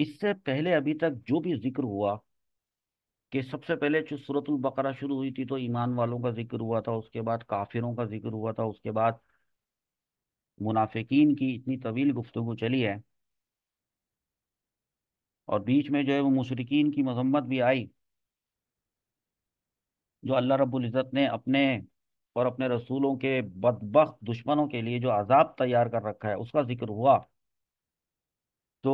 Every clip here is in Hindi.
इससे पहले अभी तक जो भी जिक्र हुआ कि सबसे पहले जो सूरतुल बकरा शुरू हुई थी तो ईमान वालों का जिक्र हुआ था उसके बाद काफिरों का जिक्र हुआ था उसके बाद मुनाफिकीन की इतनी तवील गुफ्तु चली है और बीच में जो है वो मुशरकिन की मजम्मत भी आई जो अल्लाह रब्बुल इज़्ज़त ने अपने और अपने रसूलों के बदबक दुश्मनों के लिए जो आज़ाब तैयार कर रखा है उसका जिक्र हुआ तो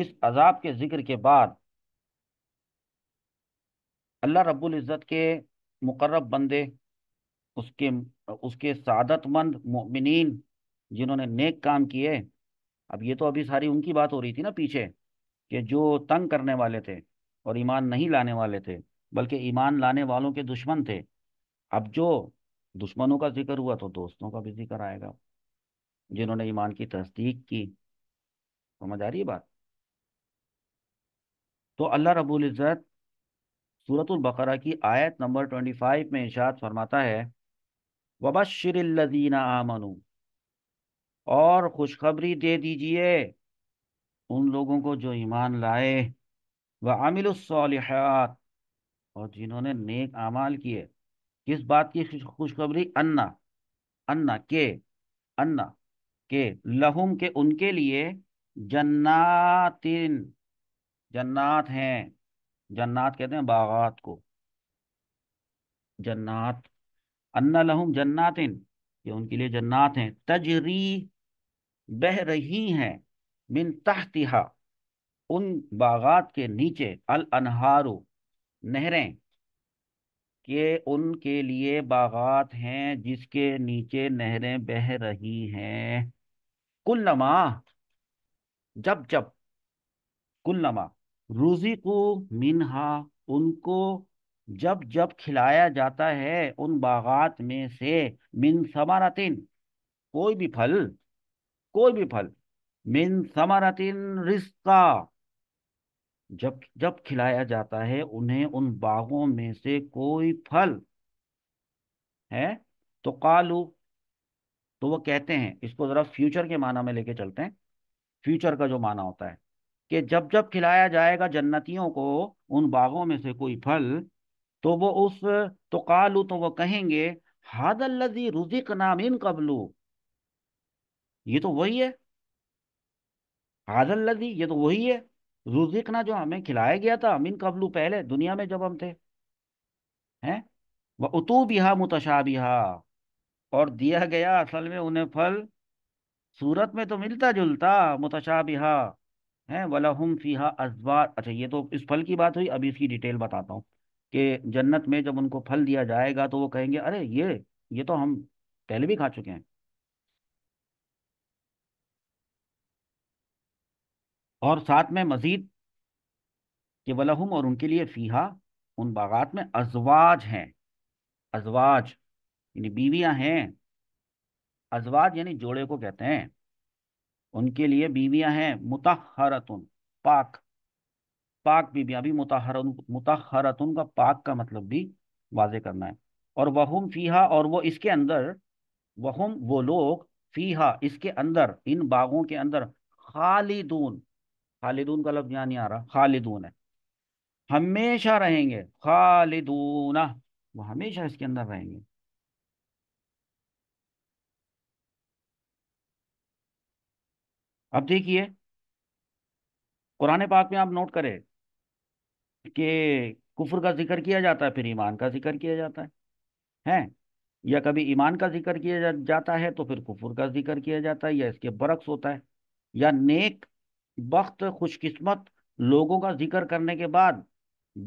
इस अजाब के जिक्र के बाद अल्लाह रब्बुल इज़्ज़त के मुकर्रब बंदे उसके उसके सादतमंद मुमिन जिन्होंने नेक काम किए अब ये तो अभी सारी उनकी बात हो रही थी ना पीछे कि जो तंग करने वाले थे और ईमान नहीं लाने वाले थे बल्कि ईमान लाने वालों के दुश्मन थे अब जो दुश्मनों का जिक्र हुआ तो दोस्तों का भी जिक्र आएगा जिन्होंने ईमान की तस्दीक की समझ आ रही है बात तो अल्लाह रबुल्ज़त बकरा की आयत नंबर ट्वेंटी फाइव में इशात फरमाता है वबशरदीना आमनु और खुशखबरी दे दीजिए उन लोगों को जो ईमान लाए व आमिलसालहत और जिन्होंने नेक आमाल किए किस बात की खुशखबरी अन्ना अन्ना के अन्ना के लहुम के उनके लिए जन्नातिन जन्नात हैं जन्नात कहते हैं बागात को जन्नात अन्ना लहम इन ये उनके लिए जन्नात हैं तजरी बह रही हैं मिन तहतिहा उन बागात के नीचे अल अनहारू नहरें के उनके लिए बागात हैं जिसके नीचे नहरें बह रही हैं कुल्लमा जब जब कुल्लमा रूजी को मिनहा उनको जब जब खिलाया जाता है उन बागात में से मिन समरातिन कोई भी फल कोई भी फल मिन समरातिन रिश्ता जब जब खिलाया जाता है उन्हें उन बागों में से कोई फल है तो कालू तो वो कहते हैं इसको जरा फ्यूचर के माना में लेके चलते हैं फ्यूचर का जो माना होता है कि जब जब खिलाया जाएगा जन्नतियों को उन बागों में से कोई फल तो वो उस तो कालू तो वो कहेंगे हादल्लजी रुजिक इन कबलू ये तो वही है हादल्लजी ये तो वही है रुजिक ना जो हमें खिलाया गया था अमीन कबलू पहले दुनिया में जब हम थे हैं वह उतूबिहा मुतशाबिहा और दिया गया असल में उन्हें फल सूरत में तो मिलता जुलता मुतशाबिहा हैं हम फ़ीहा अजवार अच्छा ये तो इस फल की बात हुई अभी इसकी डिटेल बताता हूँ कि जन्नत में जब उनको फल दिया जाएगा तो वो कहेंगे अरे ये ये तो हम पहले भी खा चुके हैं और साथ में मजीद कि वलहुम और उनके लिए फ़ीहा उन बागात में अजवाज हैं अजवाज यानी बीवियां हैं अजवाज यानी जोड़े को कहते हैं उनके लिए बीवियां हैं मुताहरतुन पाक पाक बीबिया भी मुताहर मुताहरतुन का पाक का मतलब भी वाजे करना है और वहम फीहा और वो इसके अंदर वहम वो लोग फीहा इसके अंदर इन बागों के अंदर खालिदून खालिदून का लफ्ज यहाँ नहीं आ रहा खालिदून है हमेशा रहेंगे खालिदून वो हमेशा इसके अंदर रहेंगे अब देखिए कुरान पाक में आप नोट करें कि कुफर का जिक्र किया जाता है फिर ईमान का जिक्र किया जाता है हैं या कभी ईमान का जिक्र किया जा, जाता है तो फिर कुफर का जिक्र किया जाता है या इसके बरक्स होता है या नेक बख्त खुशकिस्मत लोगों का जिक्र करने के बाद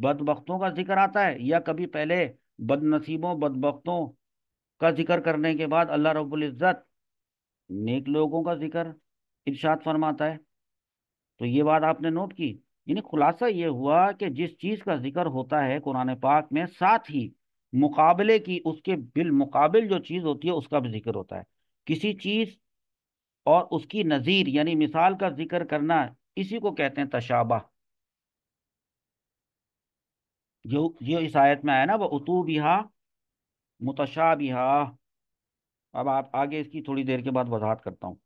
बदबख्तों का जिक्र आता है या कभी पहले बदनसीबों बदबख्तों का जिक्र करने के बाद अल्लाह रब्बुल नेक लोगों का जिक्र इर्शाद फरमाता है तो ये बात आपने नोट की यानी खुलासा ये हुआ कि जिस चीज़ का जिक्र होता है कुरान पाक में साथ ही मुकाबले की उसके बिलमुकाबिल जो चीज़ होती है उसका भी जिक्र होता है किसी चीज़ और उसकी नज़ीर यानी मिसाल का जिक्र करना इसी को कहते हैं तशाबा जो जो इस आयत में आया ना वह उतूबिहा मुतशाबिहा अब आप आगे इसकी थोड़ी देर के बाद वजाहत करता हूँ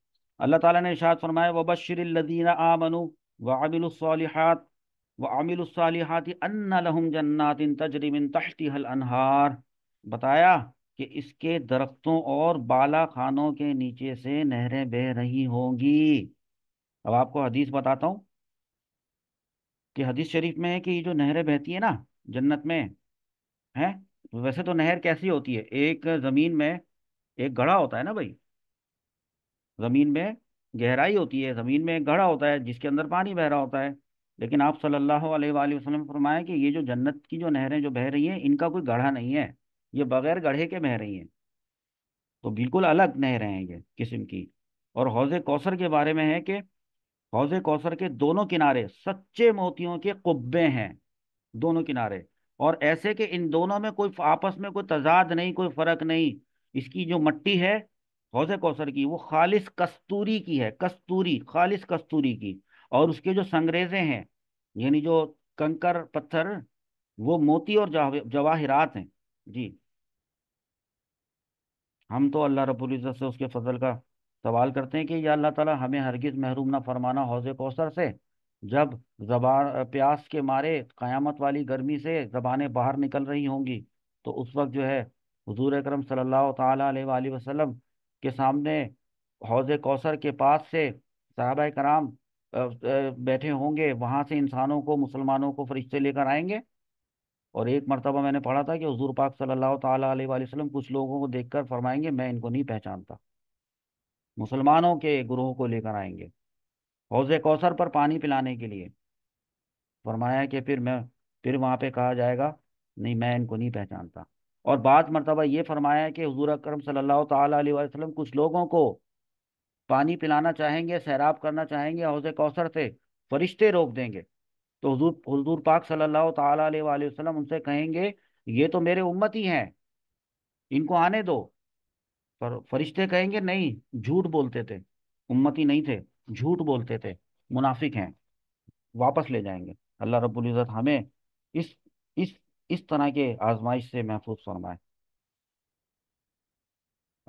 अल्लाह ताला ने इशाद फरमाया वबशरदीन आमनु वाबिलसालिहात वामिलसालिहात अन्ना जन्नात जन्नातिन तजरीमिन तहती हल अनहार बताया कि इसके दरख्तों और बाला खानों के नीचे से नहरें बह रही होंगी अब आपको हदीस बताता हूँ कि हदीस शरीफ में है कि ये जो नहरें बहती है ना जन्नत में हैं वैसे तो नहर कैसी होती है एक ज़मीन में एक गढ़ा होता है ना भाई ज़मीन में गहराई होती है ज़मीन में गढ़ा होता है जिसके अंदर पानी बह रहा होता है लेकिन आप सल्लल्लाहु अलैहि वसल्लम फरमाया कि ये जो जन्नत की जो नहरें जो बह रही हैं इनका कोई गढ़ा नहीं है ये बगैर गढ़े के बह रही हैं तो बिल्कुल अलग नहरें हैं ये किस्म की और हौज कौसर के बारे में है कि हौज कौसर के दोनों किनारे सच्चे मोतियों के कुब्बे हैं दोनों किनारे और ऐसे कि इन दोनों में कोई आपस में कोई तजाद नहीं कोई फ़र्क नहीं इसकी जो मट्टी है हौज कौसर की वो खालिश कस्तूरी की है कस्तूरी खालिश कस्तूरी की और उसके जो संग्रेजे हैं यानी जो कंकर पत्थर वो मोती और जवाहरात हैं जी हम तो अल्लाह रबुल इज़्ज़त से उसके फजल का सवाल करते हैं कि या अल्लाह ताला हमें हरगिज़ महरूम ना फरमाना हौज कौसर से जब जबान प्यास के मारे क़यामत वाली गर्मी से ज़बानें बाहर निकल रही होंगी तो उस वक्त जो है हजूर अक्रम सल्ला वसम के सामने हौज कौसर के पास से साहब कराम बैठे होंगे वहाँ से इंसानों को मुसलमानों को फरिश्ते लेकर आएंगे और एक मरतबा मैंने पढ़ा था कि हजूर पाक सल्लल्लाहु अलैहि वसल्लम कुछ लोगों को देखकर फरमाएंगे मैं इनको नहीं पहचानता मुसलमानों के ग्रोह को लेकर आएंगे हौज कौसर पर पानी पिलाने के लिए फरमाया कि फिर मैं फिर वहाँ पे कहा जाएगा नहीं मैं इनको नहीं पहचानता और बाद मरतबा ये फरमाया कि हजूर अक्रम सल्लल्लाहु कुछ लोगों को पानी पिलाना चाहेंगे सैराब करना चाहेंगे हौज कौसर से फरिश्ते रोक देंगे तो हजूर हजूर पाक सल्ला तसलम उनसे कहेंगे ये तो मेरे उम्मत ही हैं इनको आने दो पर फरिश्ते कहेंगे नहीं झूठ बोलते थे उम्मती नहीं थे झूठ बोलते थे मुनाफिक हैं वापस ले जाएंगे अल्लाह रब्बुल हमें इस इस इस तरह के आजमाइश से महफूज फरमाए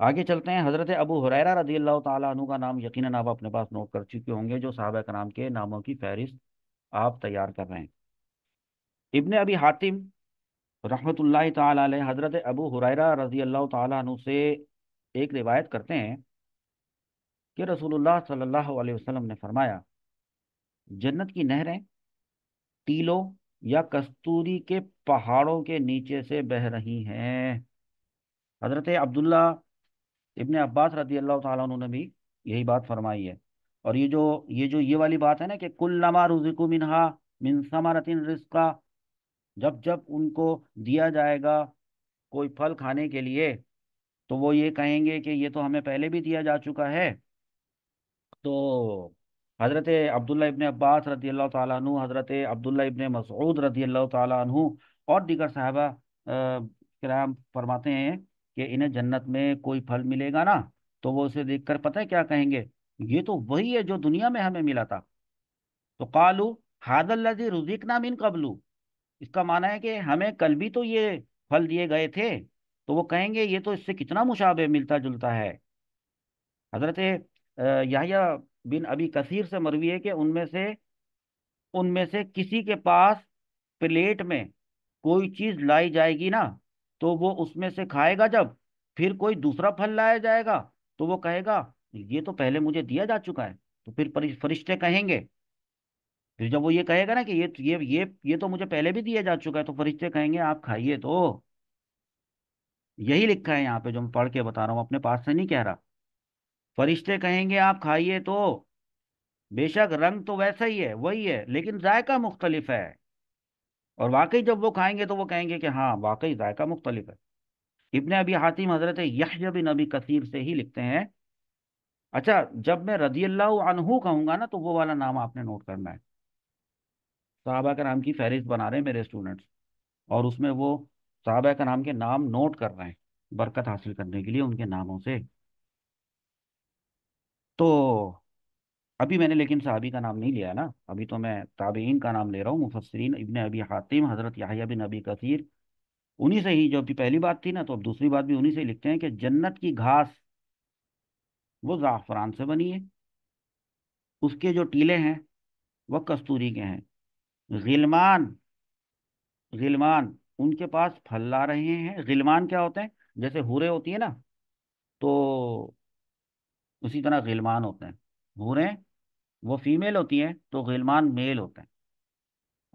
आगे चलते हैं हज़रत अबू हुरैरा रजी अल्लाह तु का नाम यकीन आप अपने पास नोट कर चुके होंगे जो साहब कराम के नामों की फहरिस्त आप तैयार कर रहे हैं इबन अबी हातिम रहमत ताली हज़रत अबू हुरैरा रजी अल्लाह तु से एक रिवायत करते हैं कि रसूलुल्लाह सल्लल्लाहु अलैहि वसल्लम ने फरमाया जन्नत की नहरें टीलों या कस्तूरी के पहाड़ों के नीचे से बह रही हैं हजरत अब्दुल्ला इबन अब्बास रदी अल्लाह तुमने भी यही बात फरमाई है और ये जो ये जो ये वाली बात है ना कि कुल नमा रुजिकु मिनहा मिन समरतिन रिस्का जब जब उनको दिया जाएगा कोई फल खाने के लिए तो वो ये कहेंगे कि ये तो हमें पहले भी दिया जा चुका है तो हज़रत अब्दुल्ला इब्ने अब्बास रदी अल्लाह तु हज़रत अब्दुल्ला इब्ने मसूद रदी अल्लाह तु और दीगर साहबा कराम फरमाते हैं कि इन्हें जन्नत में कोई फल मिलेगा ना तो वो उसे देख कर पता है क्या कहेंगे ये तो वही है जो दुनिया में हमें मिला था तो कालू हादल्लाजी रुजिक नाम इन कबलू इसका माना है कि हमें कल भी तो ये फल दिए गए थे तो वो कहेंगे ये तो इससे कितना मुशाबे मिलता जुलता है हज़रत याहिया बिन अभी कसीर से मरवी है कि उनमें से उनमें से किसी के पास प्लेट में कोई चीज लाई जाएगी ना तो वो उसमें से खाएगा जब फिर कोई दूसरा फल लाया जाएगा तो वो कहेगा ये तो पहले मुझे दिया जा चुका है तो फिर फरिश्ते कहेंगे फिर जब वो ये कहेगा ना कि ये ये ये ये तो मुझे पहले भी दिया जा चुका है तो फरिश्ते कहेंगे आप खाइए तो यही लिखा है यहाँ पे जो मैं पढ़ के बता रहा हूँ अपने पास से नहीं कह रहा फरिश्ते कहेंगे आप खाइए तो बेशक रंग तो वैसा ही है वही है लेकिन जायका मुख्तलिफ है और वाकई जब वो खाएंगे तो वो कहेंगे कि हाँ वाकई जायका मुख्तलिफ है इतने अभी हातिम हजरत यह बिन अभी कसीर से ही लिखते हैं अच्छा जब मैं रदी अल्लाह कहूँगा ना तो वो वाला नाम आपने नोट करना है साहबा का नाम की फहरिस्त बना रहे हैं मेरे स्टूडेंट्स और उसमें वो साहबा का नाम के नाम नोट कर रहे हैं बरकत हासिल करने के लिए उनके नामों से तो अभी मैंने लेकिन सहाबी का नाम नहीं लिया ना अभी तो मैं ताबेइन का नाम ले रहा हूँ मुफसरीन इबन अबी हातिम हज़रत याहिया बिन अबी कसीर उन्हीं से ही जो अभी पहली बात थी ना तो अब दूसरी बात भी उन्हीं से ही लिखते हैं कि जन्नत की घास वो ज़ाफ़रान से बनी है उसके जो टीले हैं वह कस्तूरी के हैं गिलमान गिलमान उनके पास फल ला रहे हैं गिलमान क्या होते हैं जैसे हूरे होती है ना तो उसी तरह गिलमान होते हैं हूरें वो फीमेल होती हैं तो गिलमान मेल होते हैं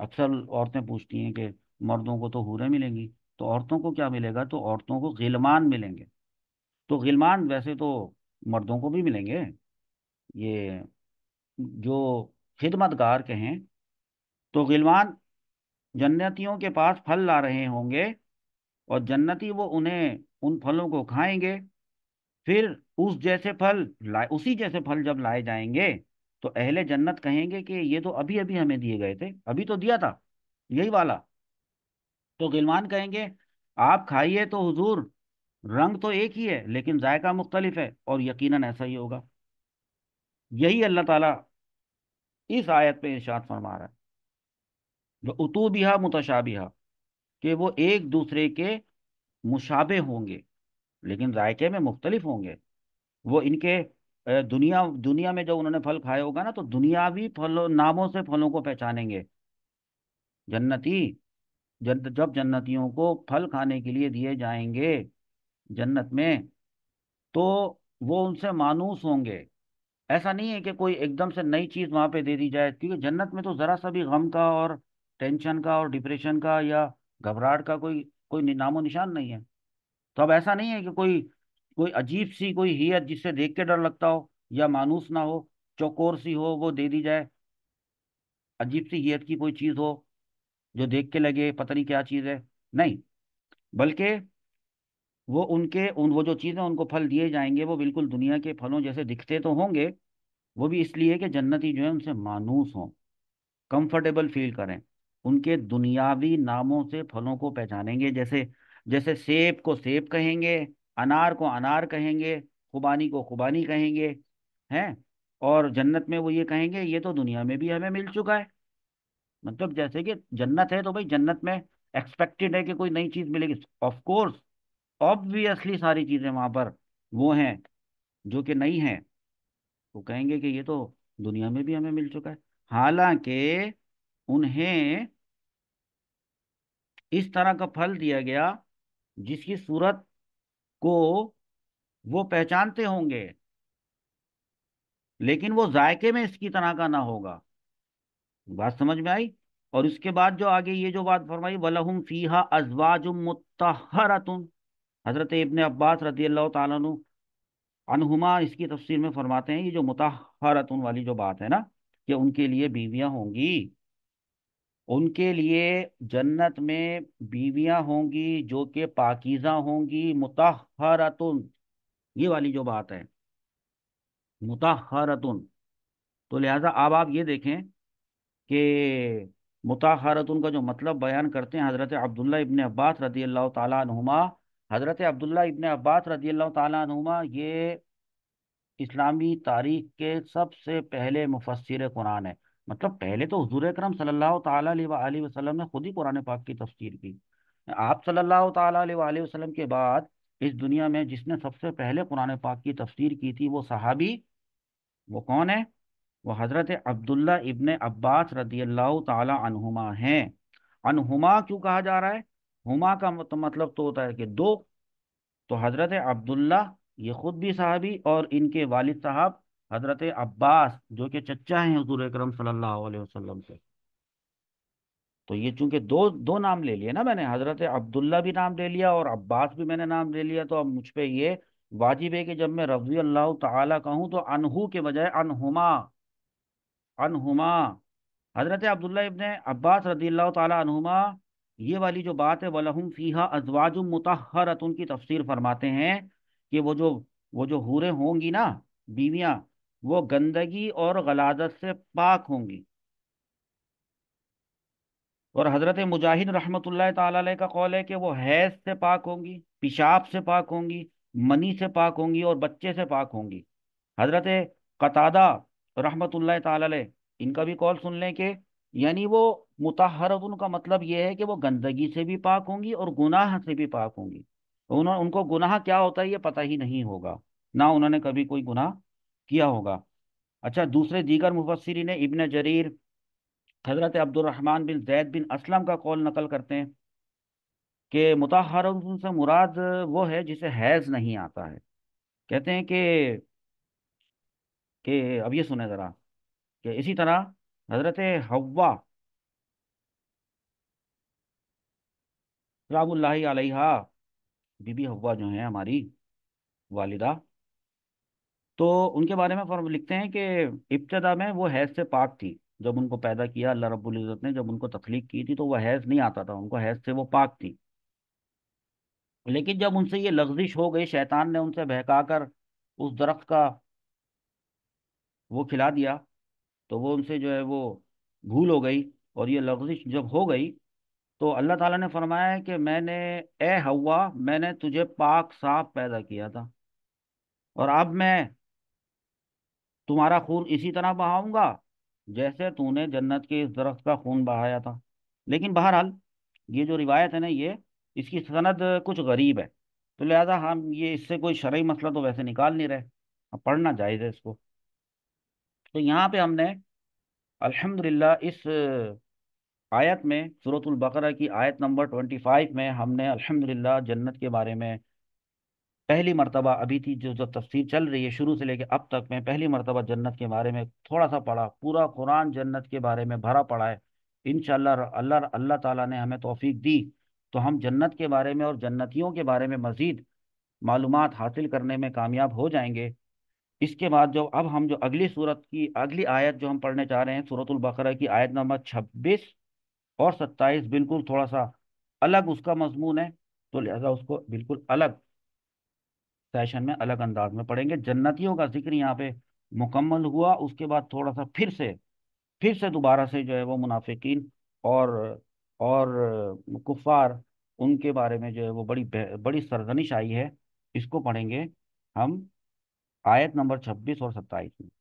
अक्सर औरतें पूछती हैं कि मर्दों को तो हूरें मिलेंगी तो औरतों को क्या मिलेगा तो औरतों को गिलमान मिलेंगे तो गिलमान वैसे तो मर्दों को भी मिलेंगे ये जो खिदमतगार के हैं तो गिलमान जन्नतियों के पास फल ला रहे होंगे और जन्नती वो उन्हें उन फलों को खाएंगे फिर उस जैसे फल उसी जैसे फल जब लाए जाएंगे तो अहले जन्नत कहेंगे कि ये तो अभी अभी हमें दिए गए थे अभी तो दिया था यही वाला तो गिलवान कहेंगे आप खाइए तो हुजूर रंग तो एक ही है लेकिन जायका मुख्तलिफ है और यकीनन ऐसा ही होगा यही अल्लाह ताला इस आयत पे इर्शाद फरमा रहा है उतू बिहा मुतशाबिहा कि वो एक दूसरे के मुशाबे होंगे लेकिन जायके में मुख्तलिफ होंगे वो इनके दुनिया दुनिया में जो उन्होंने फल खाए होगा ना तो दुनियावी फलों नामों से फलों को पहचानेंगे जन्नती जन, जब जन्नतियों को फल खाने के लिए दिए जाएंगे जन्नत में तो वो उनसे मानूस होंगे ऐसा नहीं है कि कोई एकदम से नई चीज़ वहाँ पे दे दी जाए क्योंकि जन्नत में तो ज़रा सा भी गम का और टेंशन का और डिप्रेशन का या घबराहट का कोई कोई नामो निशान नहीं है तो अब ऐसा नहीं है कि कोई कोई अजीब सी कोई हियत जिससे देख के डर लगता हो या मानूस ना हो चौकोर सी हो वो दे दी जाए अजीब सी हियत की कोई चीज़ हो जो देख के लगे पता नहीं क्या चीज़ है नहीं बल्कि वो उनके उन वो जो चीज़ें उनको फल दिए जाएंगे वो बिल्कुल दुनिया के फलों जैसे दिखते तो होंगे वो भी इसलिए कि जन्नती जो है उनसे मानूस हों कंफर्टेबल फील करें उनके दुनियावी नामों से फलों को पहचानेंगे जैसे जैसे सेब को सेब कहेंगे अनार को अनार कहेंगे खुबानी को खुबानी कहेंगे हैं और जन्नत में वो ये कहेंगे ये तो दुनिया में भी हमें मिल चुका है मतलब जैसे कि जन्नत है तो भाई जन्नत में एक्सपेक्टेड है कि कोई नई चीज़ मिलेगी ऑफ कोर्स ऑब्वियसली सारी चीज़ें वहाँ पर वो हैं जो कि नई हैं वो कहेंगे कि ये तो दुनिया में भी हमें मिल चुका है हालांकि उन्हें इस तरह का फल दिया गया जिसकी सूरत को वो पहचानते होंगे लेकिन वो जायके में इसकी तरह का ना होगा बात समझ में आई और उसके बाद जो आगे ये जो बात फरमाई वलहुम फीहा अजवाज मुतहरत हजरत इबन अब्बास रजी अल्लाह अनहुमा इसकी तफसीर में फरमाते हैं ये जो मुतहरत वाली जो बात है ना कि उनके लिए बीवियां होंगी उनके लिए जन्नत में बीवियां होंगी जो कि पाकिजा होंगी मुताहरतुन ये वाली जो बात है मुताहरतुन तो लिहाजा अब आप ये देखें कि मुताहरतुन का जो मतलब बयान करते हैं हज़रत अब्दुल्ला इबन अब्बास रदी अल्लाह तुमा हज़रत अब्दुल्ला इब्ने अब्बास रदी अल्लाह तुमा ये इस्लामी तारीख के सबसे पहले मुफसर कुरान है मतलब पहले तो हजूर अक्रम सल्लाम ने खुद ही कुरान पाक की तफसीर की आप सल्ला वसलम के बाद इस दुनिया में जिसने सबसे पहले कुरान पाक की तफसीर की थी वो सहाबी वो कौन है वो हज़रत अब्दुल्ला इबन अब्बास रदी अल्लाह तुमा हैं अनहुमा क्यों कहा जा रहा है हुमा का मतलब तो होता है कि दो तो हज़रत अब्दुल्ला ये ख़ुद भी साहबी और इनके वालिद साहब हजरत अब्बास जो कि चच्चा हैं हजूर अक्रम सल्लाम से तो ये चूंकि दो दो नाम ले लिए ना मैंने हजरत अब्दुल्ला भी नाम ले लिया और अब्बास भी मैंने नाम ले लिया तो अब मुझ पर ये वाजिब है कि जब मैं रजी अल्लाह तला कहूँ तो अनहू के बजाय अनहुमा अनहुमा हजरत अब्दुल्ला इबन अब्बास रदी अल्लाह तहुमा ये वाली जो बात है वलहम फ़ीहा अजवाज मतहरत उनकी तफसीर फरमाते हैं कि वो जो वो जो हूरें होंगी ना बीवियाँ वो गंदगी और गलादत से पाक होंगी और हज़रत मुजाहिद रहमत ला का कौल है कि वो हैज से पाक होंगी पेशाब से पाक होंगी मनी से पाक होंगी और बच्चे से पाक होंगी हज़रत कतादा रहमत ताली इनका भी कौल सुन लें कि यानी वो मुतहरतन का मतलब ये है कि वो गंदगी से भी पाक होंगी और गुनाह से भी पाक होंगी उन्होंने उनको गुनाह क्या होता है ये पता ही नहीं होगा ना उन्होंने कभी कोई गुनाह किया होगा अच्छा दूसरे दीगर मुफसरी ने इबन जरीर हज़रत अब्दुलरहमान बिन जैद बिन असलम का कौल नकल करते हैं कि मुताहर से मुराद वो है जिसे हैज़ नहीं आता है कहते हैं कि कि अब ये सुने ज़रा कि इसी तरह हज़रत हवा सलाम्ला बीबी हवा जो हैं हमारी वालिदा तो उनके बारे में फर्म लिखते हैं कि इब्तदा में वो हैज से पाक थी जब उनको पैदा किया अल्लाह रब्बुल इज़्ज़त ने जब उनको तख्लीक की थी तो वह हैज नहीं आता था उनको हैज से वो पाक थी लेकिन जब उनसे ये लफ्जिश हो गई शैतान ने उनसे बहका कर उस दरख्त का वो खिला दिया तो वो उनसे जो है वो भूल हो गई और ये लफ्जिश जब हो गई तो अल्लाह ताला ने फरमाया कि मैंने ए हवा मैंने तुझे पाक साफ पैदा किया था और अब मैं तुम्हारा खून इसी तरह बहाऊंगा जैसे तूने जन्नत के इस दरख्त का खून बहाया था लेकिन बहरहाल ये जो रिवायत है ना ये इसकी सनद कुछ गरीब है तो लिहाजा हम ये इससे कोई शर्य मसला तो वैसे निकाल नहीं रहे अब पढ़ना जायज़ है इसको तो यहाँ पे हमने अल्हम्दुलिल्लाह इस आयत में सूरतुल बकरा की आयत नंबर ट्वेंटी फाइव में हमने अल्हम्दुलिल्लाह जन्नत के बारे में पहली मरतबा अभी थी जो जो तफसीर चल रही है शुरू से लेके अब तक मैं पहली मरतबा जन्नत के बारे में थोड़ा सा पढ़ा पूरा कुरान जन्नत के बारे में भरा पड़ा है इन अल्लाह अल्लाह ताला ने हमें तोफ़ी दी तो हम जन्नत के बारे में और जन्नतियों के बारे में मज़ीद मालूम हासिल करने में कामयाब हो जाएंगे इसके बाद जो अब हम जो अगली सूरत की अगली आयत जो हम पढ़ने चाह रहे हैं सूरतुल्बकरा की आयत नंबर छब्बीस और सत्ताईस बिल्कुल थोड़ा सा अलग उसका मजमून है तो लिहाजा उसको बिल्कुल अलग सेशन में अलग अंदाज में पढ़ेंगे जन्नतियों का जिक्र यहाँ पे मुकम्मल हुआ उसके बाद थोड़ा सा फिर से फिर से दोबारा से जो है वो मुनाफिकीन और और कुफार उनके बारे में जो है वो बड़ी बड़ी सरजनिश आई है इसको पढ़ेंगे हम आयत नंबर 26 और 27 में